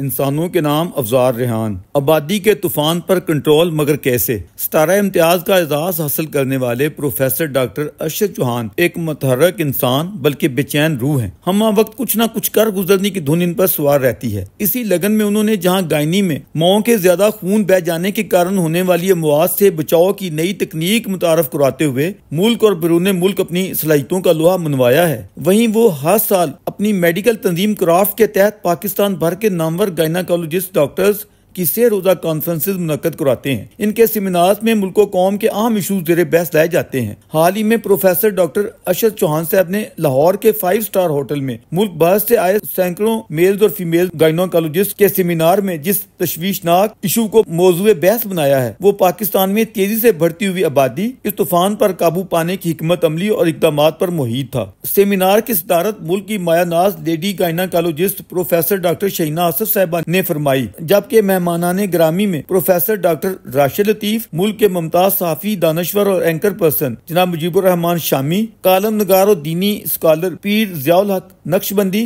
इंसानों के नाम अफजार रेहान आबादी के तूफान पर कंट्रोल मगर कैसे सतारा इम्तियाज का एजाज हासिल करने वाले प्रोफेसर डॉक्टर अशर चौहान एक मतहरक इंसान बल्कि बेचैन रूह है हम वक्त कुछ न कुछ कर गुजरने की धुन इन पर सवार रहती है इसी लगन में उन्होंने जहाँ गायनी में माओ के ज्यादा खून बह जाने के कारण होने वाली मवाद से बचाव की नई तकनीक मुतारफ करवाते हुए मुल्क और बैरून मुल्क अपनी सलाहितों का लोहा मनवाया है वही वो हर साल अपनी मेडिकल तंजीम क्राफ्ट के तहत पाकिस्तान भर के नामवर our gynecologist doctors की से रोजा कॉन्फ्रेंस मुनद कराते हैं इनके सेमिनार में मुल्को कौम के अहम इशूज जेर बहस लाए जाते हैं हाल ही में प्रोफेसर डॉक्टर अशद चौहान साहब ने लाहौर के फाइव स्टार होटल में मुल्क बाहर ऐसी आए सैकड़ों मेल्स और फीमेल गायनोकोलोजिस्ट के सेमिनार में जिस तशवीशनाक इशू को मौजूद बहस बनाया है वो पाकिस्तान में तेजी ऐसी बढ़ती हुई आबादी इस तूफान पर काबू पाने की हमत अमली और इकदाम पर मुहित था सेमिनार की सदारत मुल्क की मायानाज lady gynaecologist professor doctor Shaheena Asaf साहबा ने फरमाई जबकि मेहमान मेहमानान ग्रामी में प्रोफेसर डॉक्टर राशिद लतीफ मुल्क के मुमताज साफी दानश्वर और एंकर पर्सन जनाब मुजीबुररहमान शामी कालम नगार और दीनी स्कॉलर पीर जियाल हक नक्शबंदी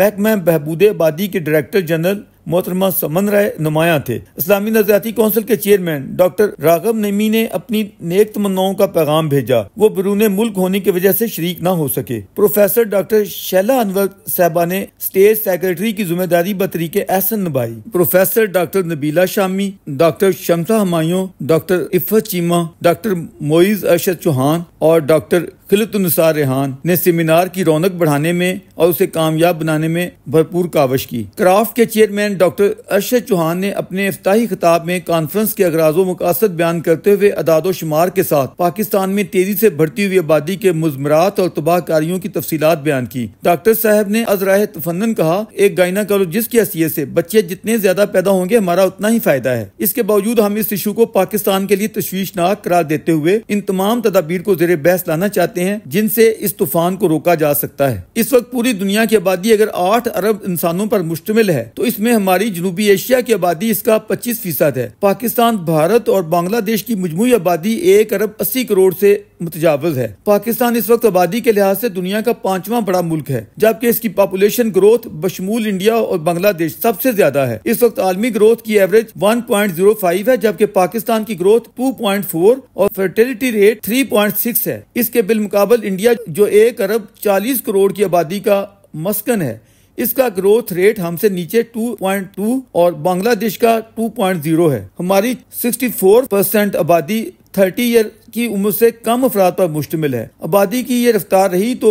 महकमा बहबूद आबादी के डायरेक्टर जनरल मोहतरमा समन राय नुमाया थे इस्लामी नजरियाती कौंसिल के चेयरमैन डॉक्टर राघव नईमी ने अपनी नेक तमन्नाओं का पैगाम भेजा वो बरून मुल्क होने की वजह से शरीक न हो सके प्रोफेसर डॉक्टर शैला अनवर साहबा ने स्टेट सेक्रेटरी की जिम्मेदारी बतरीके एहसन निभाई professor doctor Nabila Shami doctor Shamsa Humayun doctor Iffat Cheema doctor Moiz Arshad Chauhan और डॉक्टर नसार रेहान ने सेमिनार की रौनक बढ़ाने में और उसे कामयाब बनाने में भरपूर काबश की क्राफ्ट के चेयरमैन डॉक्टर अरशद चौहान ने अपने अफ्ताही खिताब में कॉन्फ्रेंस के अगराजों मकासद बयान करते हुए अदादो शुमार के साथ पाकिस्तान में तेजी से बढ़ती हुई आबादी के मुजमरात और तबाहकारियों की तफसीत बयान की डॉक्टर साहब ने अजराह तफन कहा एक गाइनाकोलॉजिस्ट की हसीियत से बच्चे जितने ज्यादा पैदा होंगे हमारा उतना ही फायदा है इसके बावजूद हम इस इशू को पाकिस्तान के लिए तशवीशनाक करार देते हुए इन तमाम तदाबीर को जेर बहस लाना चाहते सकते हैं जिनसे इस तूफान को रोका जा सकता है इस वक्त पूरी दुनिया की आबादी अगर आठ अरब इंसानों पर मुश्तमिल है तो इसमें हमारी जनूबी एशिया की आबादी इसका पच्चीस फीसद है पाकिस्तान भारत और बांग्लादेश की मजमू आबादी एक अरब अस्सी करोड़ ऐसी मुतजावज है पाकिस्तान इस वक्त आबादी के लिहाज से दुनिया का पांचवा बड़ा मुल्क है जबकि इसकी पॉपुलेशन ग्रोथ बशमूल इंडिया और बांग्लादेश सबसे ज्यादा है इस वक्त आलमी ग्रोथ की एवरेज 1.05 है जबकि पाकिस्तान की ग्रोथ 2.4 और फर्टिलिटी रेट 3.6 है इसके बिल मुकाबल इंडिया जो एक अरब चालीस करोड़ की आबादी का मस्कन है इसका ग्रोथ रेट हमसे नीचे 2.2 और बांग्लादेश का 2.0 है हमारी 64 परसेंट आबादी 30 ईयर की उम्र से कम अफराद पर मुश्तमिल है आबादी की ये रफ्तार रही तो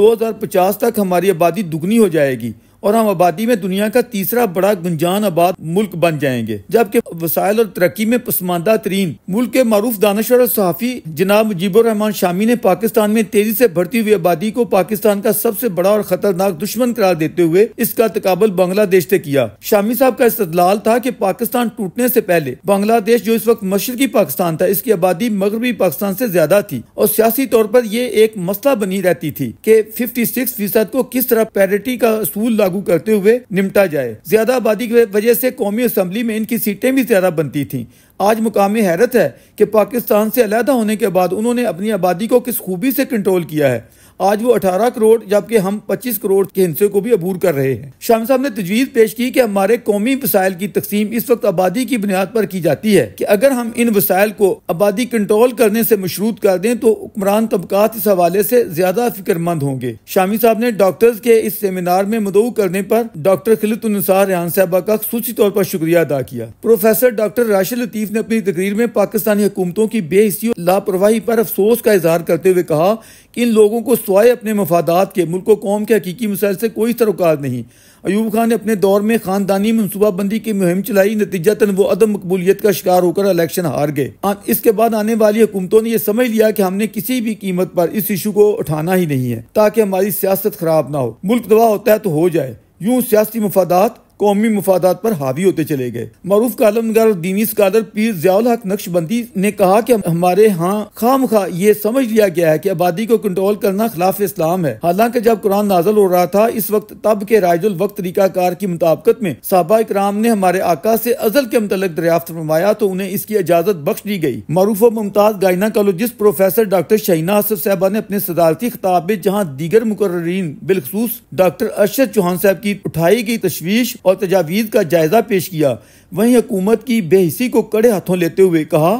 2050 तक हमारी आबादी दुगनी हो जाएगी और हम आबादी में दुनिया का तीसरा बड़ा गुंजान आबाद मुल्क बन जाएंगे जबकि वसायल और तरक्की में पसमानदा तरीन मुल्क के मरूफ दानश्वर और सहाफ़ी जनाब मुजीबरहमान शामी ने पाकिस्तान में तेजी से बढ़ती हुई आबादी को पाकिस्तान का सबसे बड़ा और खतरनाक दुश्मन करार देते हुए इसका तकबल बांग्लादेश से किया शामी साहब का इस्तलाल था की पाकिस्तान टूटने से पहले बांग्लादेश जो इस वक्त मशरकी पाकिस्तान था इसकी आबादी मगरबी पाकिस्तान से ज्यादा थी और सियासी तौर पर यह एक मसला बनी रहती थी की फिफ्टी सिक्स फीसद को किस तरह पैरिटी का असूल लागू करते हुए निपटा जाए ज्यादा आबादी की वजह से कौमी असम्बली में इनकी सीटें भी ज्यादा बनती थी आज मुकामी हैरत है कि पाकिस्तान से अलहदा होने के बाद उन्होंने अपनी आबादी को किस खूबी से कंट्रोल किया है आज वो 18 करोड़ जबकि हम 25 करोड़ के हिस्से को भी अबूर कर रहे हैं शाम साहब ने तजवीज़ पेश की कि हमारे कौमी वसायल की तकसीम इस वक्त आबादी की बुनियाद पर की जाती है कि अगर हम इन वसायल को आबादी कंट्रोल करने से मशरूत कर दें तो हुक्मरान तबकात इस हवाले से ज्यादा फिक्रमंद होंगे शामी साहब ने डॉक्टर्स के इस सेमिनार में मदऊ करने पर डॉक्टर खिलत रेहान साहबा का खसूसी तौर पर शुक्रिया अदा किया प्रोफेसर डॉक्टर राशिद लतीफ़ ने अपनी तकरीर में पाकिस्तानी हुकूमतों की बेहसी लापरवाही पर अफसोस का इजहार करते हुए कहा कि इन लोगों को स्वाय अपने मफादात के मुल्क कौम के हकीकी मसाइल से कोई सरोकार नहीं अयूब खान ने अपने दौर में खानदानी मनसूबाबंदी की मुहिम चलाई नतीजतन वो अदम मकबूलियत का शिकार होकर इलेक्शन हार गए इसके बाद आने वाली हुकूमतों ने यह समझ लिया कि हमने किसी भी कीमत पर इस इशू को उठाना ही नहीं है ताकि हमारी सियासत खराब ना हो मुल्क दवा होता है तो हो जाए यूं सियासी मफादात कौमी मफादात पर हावी होते चले गए मरूफ कालमगार दीनी स्कालर पीर जयाल हक नक्शबंदी ने कहा कि हमारे यहाँ खाम खा ये समझ लिया गया है कि आबादी को कंट्रोल करना खिलाफ इस्लाम है हालांकि जब कुरान नाजल हो रहा था इस वक्त तब के रायजुल वक्त तरीकाकार की मुताबकत में साहबा इक्राम ने हमारे आका से अजल के मुतलक दरियाफ्त फरमाया तो उन्हें इसकी इजाजत बख्श दी गई मरूफ और मुमताज कॉलोजिस्ट प्रोफेसर डॉक्टर शहीना आसफ साहबा ने अपने सदारती खिताब में जहाँ दीगर मुकर्रीन बिलखसूस डॉक्टर अरशद चौहान साहब की उठाई गई तशवीश और तजावीज़ का जायज़ा पेश किया वहीं हुकूमत की बेहसी को कड़े हाथों लेते हुए कहा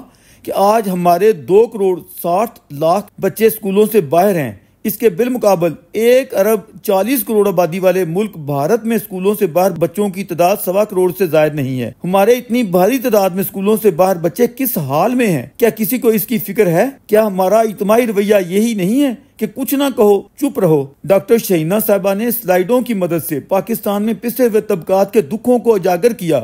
कि आज हमारे दो करोड़ साठ लाख बच्चे स्कूलों से बाहर हैं इसके बिलमुकाबल एक अरब चालीस करोड़ आबादी वाले मुल्क भारत में स्कूलों से बाहर बच्चों की तादाद सवा करोड़ से जायद नहीं है हमारे इतनी भारी तादाद में स्कूलों से बाहर बच्चे किस हाल में हैं? क्या किसी को इसकी फिक्र है क्या हमारा इतमाही रवैया यही नहीं है कि कुछ ना कहो चुप रहो डॉक्टर शहीना साहबा ने स्लाइडों की मदद से पाकिस्तान में पिसे हुए तबकात के दुखों को उजागर किया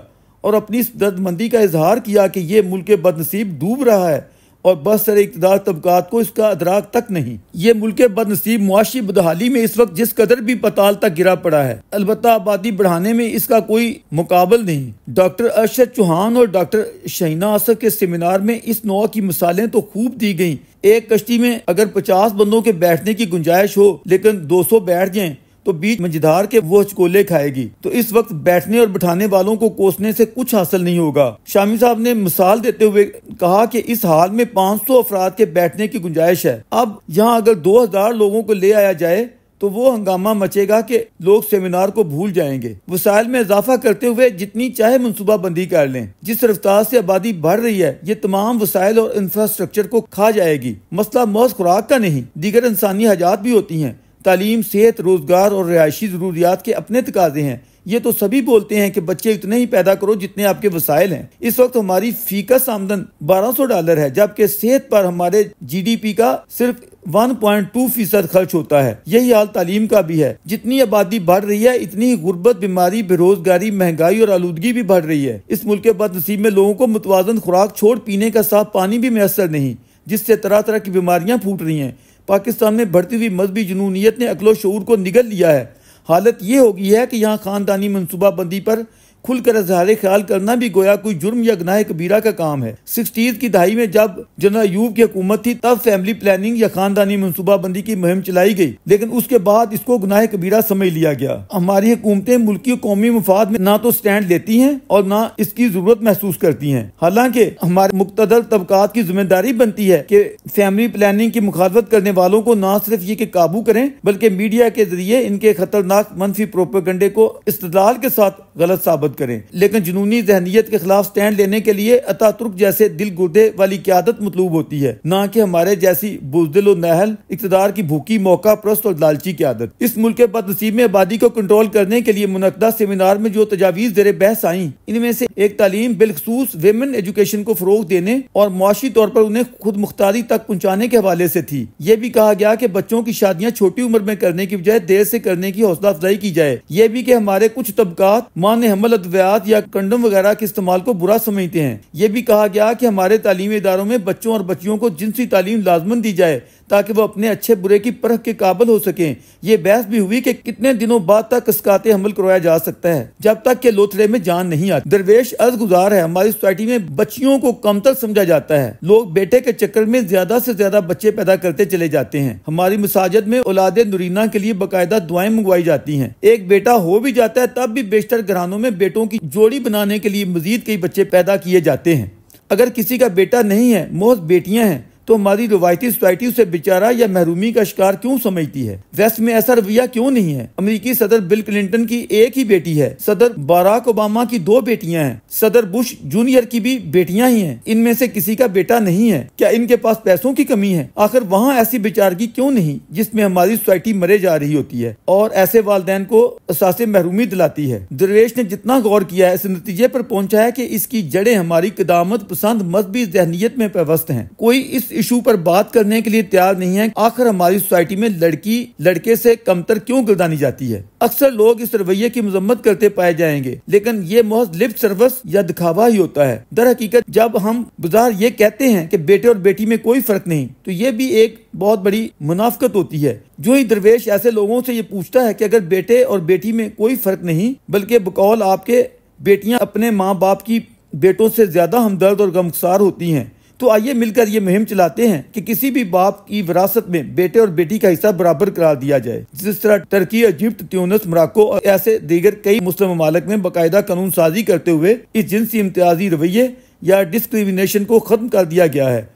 और अपनी दर्दमंदी का इजहार किया कि ये मुल्क बदनसीब डूब रहा है और बसर इकतदार तबकात को इसका अदराक तक नहीं ये मुल्क बदनसीब मुआशी बदहाली में इस वक्त जिस कदर भी पताल तक गिरा पड़ा है अलबत् आबादी बढ़ाने में इसका कोई मुकाबल नहीं डॉक्टर अरशद चौहान और डॉक्टर शहीना आसफ के सेमिनार में इस नौ की मिसालें तो खूब दी गयी एक कश्ती में अगर पचास बंदों के बैठने की गुंजाइश हो लेकिन दो सौ बैठ जाए तो बीच मंझधार के वो हचकोले खाएगी तो इस वक्त बैठने और बिठाने वालों को कोसने से कुछ हासिल नहीं होगा शामी साहब ने मिसाल देते हुए कहा कि इस हाल में 500 अफराद के बैठने की गुंजाइश है अब यहाँ अगर 2000 लोगों को ले आया जाए तो वो हंगामा मचेगा कि लोग सेमिनार को भूल जाएंगे वसायल में इजाफा करते हुए जितनी चाहे मनसूबा बंदी कर लें जिस रफ्तार से आबादी बढ़ रही है ये तमाम वसायल और इंफ्रास्ट्रक्चर को खा जाएगी मसला मौज खुराक का नहीं दीगर इंसानी हजात भी होती हैं तालीम सेहत रोज़गार और रिहायशी ज़रूरियात के अपने तकाजे हैं ये तो सभी बोलते हैं कि बच्चे इतने ही पैदा करो जितने आपके वसाइल हैं इस वक्त हमारी फीकस आमदन 1200 डॉलर है जबकि सेहत पर हमारे जीडीपी का सिर्फ 1.2 फीसद खर्च होता है यही हाल तालीम का भी है जितनी आबादी बढ़ रही है इतनी ही गुर्बत बीमारी बेरोजगारी महंगाई और आलूदगी भी बढ़ रही है इस मुल्क के बदनसीब में लोगों को मुतवाजन खुराक छोड़ पीने का साफ पानी भी मैसर नहीं जिससे तरह तरह की बीमारियाँ फूट रही हैं पाकिस्तान में बढ़ती हुई मजहबी जुनूनीत ने अकलो शूर को निगल लिया है हालत ये हो गई है कि यहाँ ख़ानदानी मनसूबाबंदी पर खुलकर इजहार ख्याल करना भी गोया कोई जुर्म या गनाह कबीरा का काम है सिक्सटीज की दहाई में जब जनरल यूब की हुकूमत थी तब फैमिली प्लानिंग या खानदानी मनसूबाबंदी की मुहिम चलाई गई लेकिन उसके बाद इसको गुनाह कबीरा समझ लिया गया हमारी हुकूमतें मुल्की कौमी मफाद में ना तो स्टैंड लेती हैं और ना इसकी जरूरत महसूस करती हैं हालांकि हमारे मुख्तर तबकात की जिम्मेदारी बनती है कि फैमिली प्लानिंग की मुखालफत करने वालों को ना सिर्फ ये काबू करें बल्कि मीडिया के जरिए इनके खतरनाक मनफी प्रोपोगंडे को इस्तेदाल के साथ गलत साबित मदद करें लेकिन जुनूनी जहनीत के खिलाफ स्टैंड लेने के लिए अतातुर्क जैसे दिल गुर्दे वाली क्यादत मतलूब होती है न की हमारे जैसी बुजदिल नहल इकतदार की भूखी मौका प्रस्त और लालची की आदत इस मुल्क के बदनसीब आबादी को कंट्रोल करने के लिए मुनदा सेमिनार में जो तजावीज जर बहस आई इनमें से एक तालीम बिलखसूस वेमेन एजुकेशन को फरोग देने और मुआशी तौर पर उन्हें खुद मुख्तारी तक पहुँचाने के हवाले ऐसी थी ये भी कहा गया की बच्चों की शादियाँ छोटी उम्र में करने की बजाय देर ऐसी करने की हौसला अफजाई की जाए ये भी की हमारे कुछ तबकात मान हमल अद्वियात या कंडम वगैरह के इस्तेमाल को बुरा समझते हैं ये भी कहा गया कि हमारे तालीमी इदारों में बच्चों और बच्चियों को जिनसी तालीम लाजमन दी जाए ताकि वो अपने अच्छे बुरे की परख के काबल हो सकें ये बहस भी हुई कि कितने दिनों बाद तक कसकाते हमल करवाया जा सकता है जब तक के लोथड़े में जान नहीं आती दरवेश अर्ज गुजार है हमारी सोसाइटी में बच्चियों को कमतर समझा जाता है लोग बेटे के चक्कर में ज्यादा ऐसी ज्यादा बच्चे पैदा करते चले जाते हैं हमारी मसाजद में औलाद नुरीना के लिए बाकायदा दुआएं मंगवाई जाती है एक बेटा हो भी जाता है तब भी बेशतर घरानों में बेटों की जोड़ी बनाने के लिए मजीद कई बच्चे पैदा किए जाते हैं अगर किसी का बेटा नहीं है मोहत बेटियां हैं तो हमारी रिवायती सोसाइटी उसे बेचारा या महरूमी का शिकार क्यों समझती है वेस्ट में ऐसा रवैया क्यों नहीं है अमरीकी सदर बिल क्लिंटन की एक ही बेटी है सदर बाराक ओबामा की दो बेटियां हैं सदर बुश जूनियर की भी बेटियां ही हैं इनमें से किसी का बेटा नहीं है क्या इनके पास पैसों की कमी है आखिर वहाँ ऐसी बेचारगी क्यों नहीं जिसमे हमारी सोसाइटी मरे जा रही होती है और ऐसे वालदेन को असास महरूमी दिलाती है दरवेश ने जितना गौर किया है इस नतीजे पर पहुँचा है की इसकी जड़े हमारी कदामत पसंद मजहबी जहनीत में पेवस्त है कोई इस इशू पर बात करने के लिए तैयार नहीं है आखिर हमारी सोसाइटी में लड़की लड़के से कमतर क्यों गिरदानी जाती है अक्सर लोग इस रवैये की मजम्मत करते पाए जाएंगे लेकिन ये मोहज लिप सर्विस या दिखावा ही होता है दर हकीकत जब हम बाजार ये कहते हैं की बेटे और बेटी में कोई फर्क नहीं तो ये भी एक बहुत बड़ी मुनाफ्त होती है जो ही दरवेश ऐसे लोगों से ये पूछता है की अगर बेटे और बेटी में कोई फर्क नहीं बल्कि बकौल आपके बेटियाँ अपने माँ बाप की बेटों से ज्यादा हमदर्द और गमसार होती हैं तो आइए मिलकर ये मुहिम चलाते हैं कि किसी भी बाप की विरासत में बेटे और बेटी का हिस्सा बराबर करार दिया जाए जिस तरह टर्की इजिप्ट त्यूनस मराको और ऐसे दीगर कई मुस्लिम ममालक में बाकायदा कानून साजी करते हुए इस जिनसी इम्तियाजी रवैये या डिस्क्रिमिनेशन को खत्म कर दिया गया है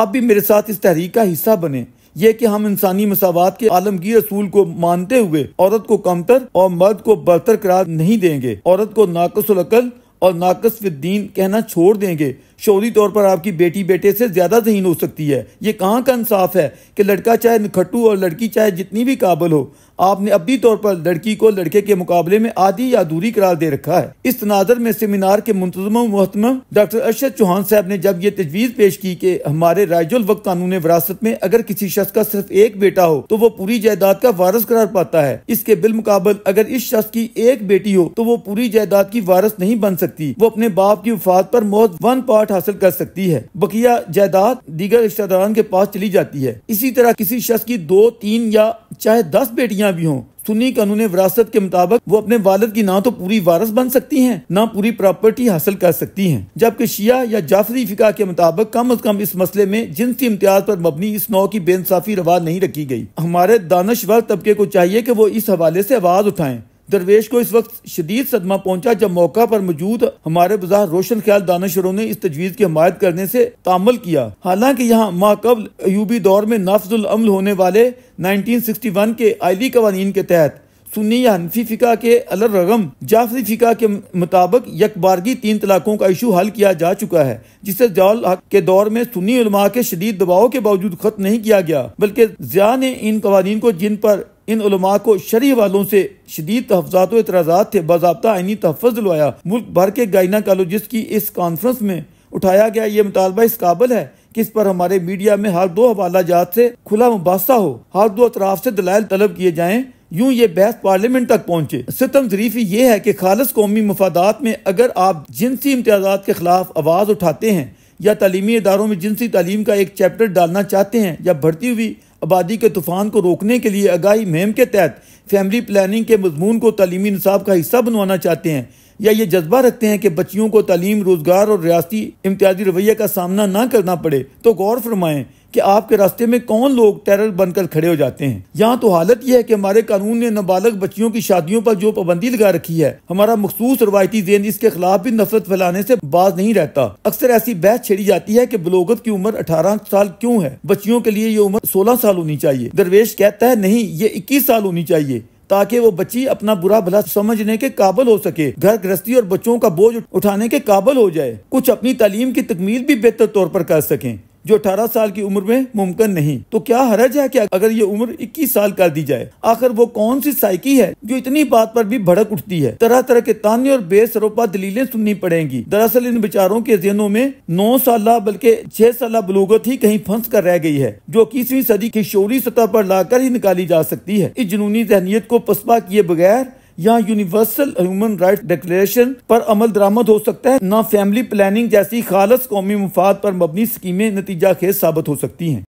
आप भी मेरे साथ इस तहरीक का हिस्सा बने ये कि हम इंसानी मसावत के आलमगीर असूल को मानते हुए औरत को कमतर और मर्द को बरतर करार नहीं देंगे औरत को नाकसल अकल और नाकस फिद्दीन कहना छोड़ देंगे शौरी तौर पर आपकी बेटी बेटे से ज़्यादा जहीन हो सकती है ये कहाँ का इंसाफ है कि लड़का चाहे निखट्टू और लड़की चाहे जितनी भी काबिल हो आपने अपनी तौर पर लड़की को लड़के के मुकाबले में आधी या दूरी करार दे रखा है इस तनाजर में सेमिनार के मुंतजम महतम डॉक्टर अरशद चौहान साहब ने जब ये तजवीज़ पेश की कि हमारे रायजुल वक्त कानून विरासत में अगर किसी शख्स का सिर्फ एक बेटा हो तो वो पूरी जायदाद का वारस करार पाता है इसके बिलमुकाबल अगर इस शख्स की एक बेटी हो तो वो पूरी जायदाद की वारस नहीं बन सकती वो अपने बाप की वफात पर मौत वन पार्ट मुनाफात हासिल कर सकती है बकिया जायदाद दीगर रिश्तेदार के पास चली जाती है इसी तरह किसी शख्स की दो तीन या चाहे दस बेटियां भी हों सुन्नी कानून विरासत के मुताबिक वो अपने वालद की ना तो पूरी वारस बन सकती हैं ना पूरी प्रॉपर्टी हासिल कर सकती हैं जबकि शिया या जाफरी फिका के मुताबिक कम अज कम इस मसले में जिनसी इम्तियाज पर मबनी इस नौ की बेनसाफी रवा नहीं रखी गई हमारे दानश्वर तबके को चाहिए कि वो इस हवाले से आवाज उठाएं दरवेश को इस वक्त शदीद सदमा पहुँचा जब मौका पर मौजूद हमारे बाजार रोशन ख्याल दानशरों ने इस तजवीज़ की हमायत करने से तामल किया हालांकि यहाँ माकबल अयूबी दौर में नाफजुल अमल होने वाले 1961 के आयली कवानीन के तहत सुन्नी या हनफी फ़िका के रगम जाफरी फ़िका के मुताबिक यकबारगी तीन तलाकों का इशू हल किया जा चुका है जिसे जौल हक के दौर में सुन्नी उलमा के शदीद दबाव के बावजूद खत्म नहीं किया गया बल्कि जिया ने इन कवानीन को जिन पर इन उलमा को शरी वालों से शदीद तहफात एतराज़ात थे बाबा आइनी तहफ़ दिलवाया मुल्क भर के गाइनाकोलॉजिस्ट की इस कॉन्फ्रेंस में उठाया गया ये मुतालबा इस काबिल है कि इस पर हमारे मीडिया में हर दो हवाला जात से खुला मुबासा हो हर दो अतराफ से दलाल तलब किए जाएं यूं ये बहस पार्लियामेंट तक पहुंचे सितम जरीफी ये है कि खालस कौमी मफादात में अगर आप जिनसी इम्तियाजा के खिलाफ आवाज़ उठाते हैं या तलीमी इदारों में जिनसी तालीम का एक चैप्टर डालना चाहते हैं या बढ़ती हुई आबादी के तूफान को रोकने के लिए आगाही मुहिम के तहत फैमिली प्लानिंग के मजमून को तलीमी निसाब का हिस्सा बनवाना चाहते हैं या ये जज्बा रखते हैं कि बच्चियों को तालीम रोजगार और रियाती इम्तियाजी रवैये का सामना न करना पड़े तो गौर फरमाएं कि आपके रास्ते में कौन लोग टेरर बनकर खड़े हो जाते हैं यहाँ तो हालत यह है कि हमारे कानून ने नाबालग बच्चियों की शादियों पर जो पाबंदी लगा रखी है हमारा मखसूस रवायती जेन इसके खिलाफ भी नफरत फैलाने से बाज नहीं रहता अक्सर ऐसी बहस छेड़ी जाती है की बलोगत की उम्र अठारह साल क्यूँ है बच्चियों के लिए ये उम्र सोलह साल होनी चाहिए दरवेश कहता है नहीं ये इक्कीस साल होनी चाहिए ताकि वो बच्ची अपना बुरा भला समझने के काबल हो सके घर गृहस्थी और बच्चों का बोझ उठाने के काबल हो जाए कुछ अपनी तालीम की तकमील भी बेहतर तौर पर कर सकें जो 18 साल की उम्र में मुमकिन नहीं तो क्या हरज है क्या अगर ये उम्र 21 साल कर दी जाए आखिर वो कौन सी साइकी है जो इतनी बात पर भी भड़क उठती है तरह तरह के ताने और बेसरोपा दलीलें सुननी पड़ेंगी दरअसल इन बेचारों के जहनों में नौ साल बल्कि छह साल बलूगत ही कहीं फंस कर रह गई है जो इक्कीसवीं सदी की शोरी सतह पर लाकर ही निकाली जा सकती है इस जुनूनी जहनीत को पसपा किए बगैर यहाँ यूनिवर्सल ह्यूमन राइट डिक्लेरेशन पर अमल दरामद हो सकता है न फैमिली प्लानिंग जैसी खालस कौमी मुफाद पर मबनी स्कीमें नतीजा खेज साबित हो सकती हैं